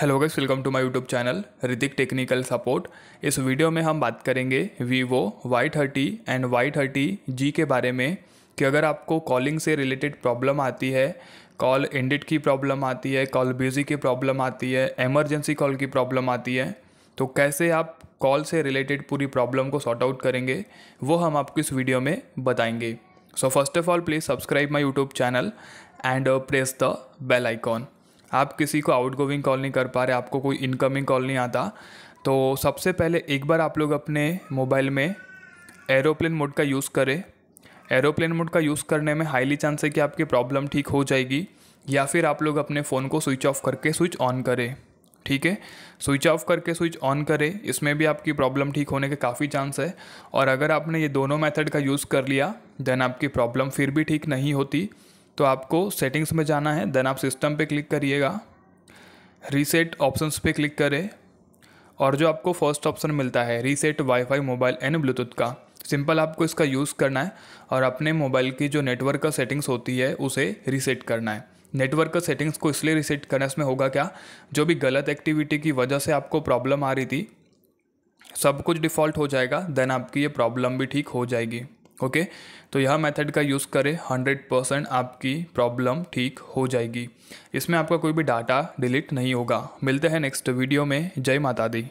hello guys welcome to my YouTube channel Ritik technical support इस video में हम बात करेंगे Vivo Y thirty and Y thirty G के बारे में कि अगर आपको कॉलिंग से रिलेटेड प्रॉब्लम आती है कॉल एंडिट की प्रॉब्लम आती है कॉल बिजी की प्रॉब्लम आती है एमरजेंसी कॉल की प्रॉब्लम आती है तो कैसे आप कॉल से रिलेटेड पूरी प्रॉब्लम को सॉर्ट आउट करेंगे वो हम आपको इस वीडियो में बताएंगे so first of all please subscribe my YouTube channel and press the bell icon आप किसी को आउट गोविंग कॉल नहीं कर पा रहे आपको कोई इनकमिंग कॉल नहीं आता तो सबसे पहले एक बार आप लोग अपने मोबाइल में एरोप्लेन मोड का यूज़ करें एरोप्लेन मोड का यूज़ करने में हाईली चांस है कि आपकी प्रॉब्लम ठीक हो जाएगी या फिर आप लोग अपने फ़ोन को स्विच ऑफ करके स्विच ऑन करें ठीक है स्विच ऑफ करके स्विच ऑन करें इसमें भी आपकी प्रॉब्लम ठीक होने के काफ़ी चांस है और अगर आपने ये दोनों मेथड का यूज़ कर लिया देन आपकी प्रॉब्लम फिर भी ठीक नहीं होती तो आपको सेटिंग्स में जाना है देन आप सिस्टम पे क्लिक करिएगा रीसेट ऑप्शंस पे क्लिक करें और जो आपको फर्स्ट ऑप्शन मिलता है reset WiFi mobile and Bluetooth का सिंपल आपको इसका यूज़ करना है और अपने मोबाइल की जो नेटवर्क का सेटिंग्स होती है उसे रीसेट करना है नेटवर्क का सेटिंग्स को इसलिए रीसेट करना इसमें होगा क्या जो भी गलत एक्टिविटी की वजह से आपको प्रॉब्लम आ रही थी सब कुछ डिफ़ॉल्ट हो जाएगा देन आपकी ये प्रॉब्लम भी ठीक हो जाएगी ओके तो यह मेथड का यूज़ करें हंड्रेड परसेंट आपकी प्रॉब्लम ठीक हो जाएगी इसमें आपका कोई भी डाटा डिलीट नहीं होगा मिलते हैं नेक्स्ट वीडियो में जय माता दी